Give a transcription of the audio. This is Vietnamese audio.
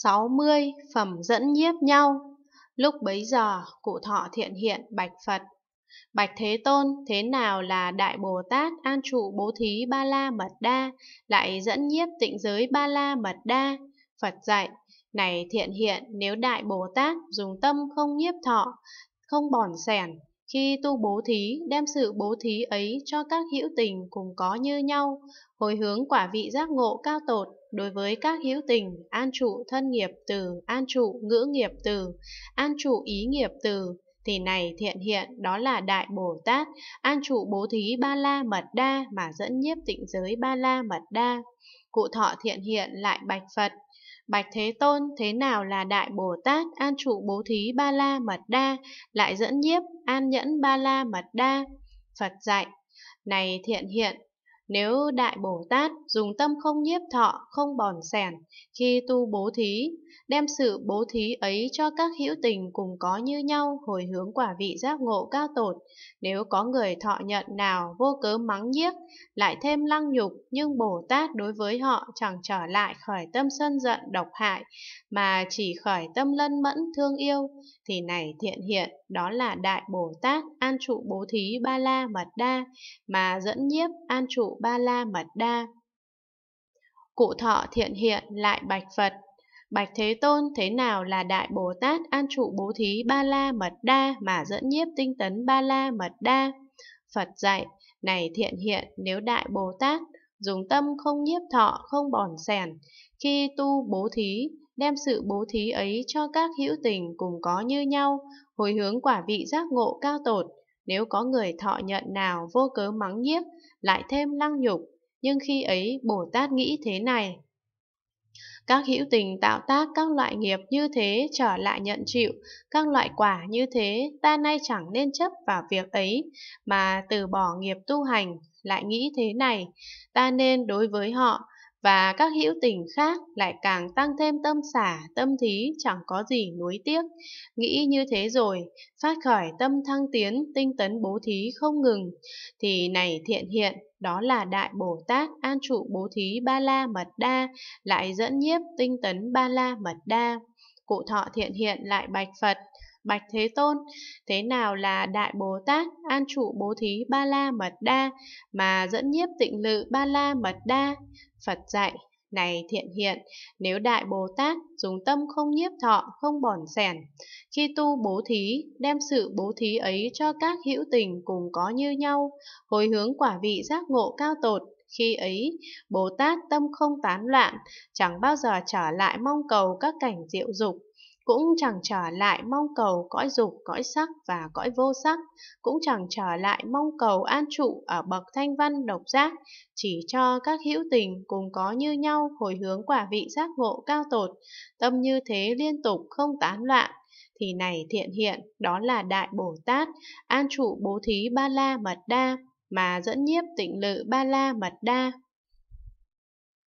60 phẩm dẫn nhiếp nhau. Lúc bấy giờ, cụ thọ thiện hiện bạch Phật. Bạch Thế Tôn, thế nào là Đại Bồ Tát an trụ bố thí Ba La Mật Đa, lại dẫn nhiếp tịnh giới Ba La Mật Đa? Phật dạy, này thiện hiện, nếu Đại Bồ Tát dùng tâm không nhiếp thọ, không bòn sẻn, khi tu bố thí, đem sự bố thí ấy cho các hữu tình cùng có như nhau, hồi hướng quả vị giác ngộ cao tột đối với các hữu tình, an trụ thân nghiệp từ, an trụ ngữ nghiệp từ, an trụ ý nghiệp từ, thì này thiện hiện đó là Đại Bồ Tát, an trụ bố thí ba la mật đa mà dẫn nhiếp tịnh giới ba la mật đa. Cụ thọ thiện hiện lại bạch Phật, Bạch Thế Tôn thế nào là Đại Bồ Tát an trụ bố thí ba la mật đa, lại dẫn nhiếp an nhẫn ba la mật đa. Phật dạy, này thiện hiện, nếu Đại Bồ Tát dùng tâm không nhiếp thọ, không bòn sẻn khi tu bố thí, đem sự bố thí ấy cho các hữu tình cùng có như nhau hồi hướng quả vị giác ngộ cao tột, nếu có người thọ nhận nào vô cớ mắng nhiếc, lại thêm lăng nhục nhưng Bồ Tát đối với họ chẳng trở lại khỏi tâm sân giận độc hại, mà chỉ khỏi tâm lân mẫn thương yêu, thì này thiện hiện, đó là Đại Bồ Tát an trụ bố thí ba la mật đa, mà dẫn nhiếp an trụ Ba La Mật Đa. Cụ thọ thiện hiện lại bạch Phật, Bạch Thế Tôn thế nào là Đại Bồ Tát an trụ bố thí Ba La Mật Đa mà dẫn nhiếp tinh tấn Ba La Mật Đa? Phật dạy, này thiện hiện nếu Đại Bồ Tát dùng tâm không nhiếp thọ, không bòn sẻn, khi tu bố thí, đem sự bố thí ấy cho các hữu tình cùng có như nhau, hồi hướng quả vị giác ngộ cao tột, nếu có người thọ nhận nào vô cớ mắng nhiếc, lại thêm lăng nhục, nhưng khi ấy Bồ Tát nghĩ thế này. Các hữu tình tạo tác các loại nghiệp như thế trở lại nhận chịu, các loại quả như thế ta nay chẳng nên chấp vào việc ấy, mà từ bỏ nghiệp tu hành, lại nghĩ thế này, ta nên đối với họ và các hữu tình khác lại càng tăng thêm tâm xả, tâm thí chẳng có gì nuối tiếc. Nghĩ như thế rồi, phát khởi tâm thăng tiến, tinh tấn bố thí không ngừng, thì này thiện hiện, đó là Đại Bồ Tát An trụ bố thí Ba La Mật Đa, lại dẫn nhiếp tinh tấn Ba La Mật Đa. Cụ thọ thiện hiện lại bạch Phật, Bạch Thế Tôn, thế nào là Đại Bồ Tát, an trụ bố thí Ba La Mật Đa, mà dẫn nhiếp tịnh lự Ba La Mật Đa? Phật dạy, này thiện hiện, nếu Đại Bồ Tát dùng tâm không nhiếp thọ, không bỏn sẻn, khi tu bố thí, đem sự bố thí ấy cho các hữu tình cùng có như nhau, hồi hướng quả vị giác ngộ cao tột, khi ấy bồ tát tâm không tán loạn chẳng bao giờ trở lại mong cầu các cảnh diệu dục cũng chẳng trở lại mong cầu cõi dục, cõi sắc và cõi vô sắc, cũng chẳng trở lại mong cầu an trụ ở bậc thanh văn độc giác, chỉ cho các hữu tình cùng có như nhau hồi hướng quả vị giác ngộ cao tột, tâm như thế liên tục không tán loạn, thì này thiện hiện, đó là Đại Bồ Tát, an trụ bố thí ba la mật đa, mà dẫn nhiếp tịnh lự ba la mật đa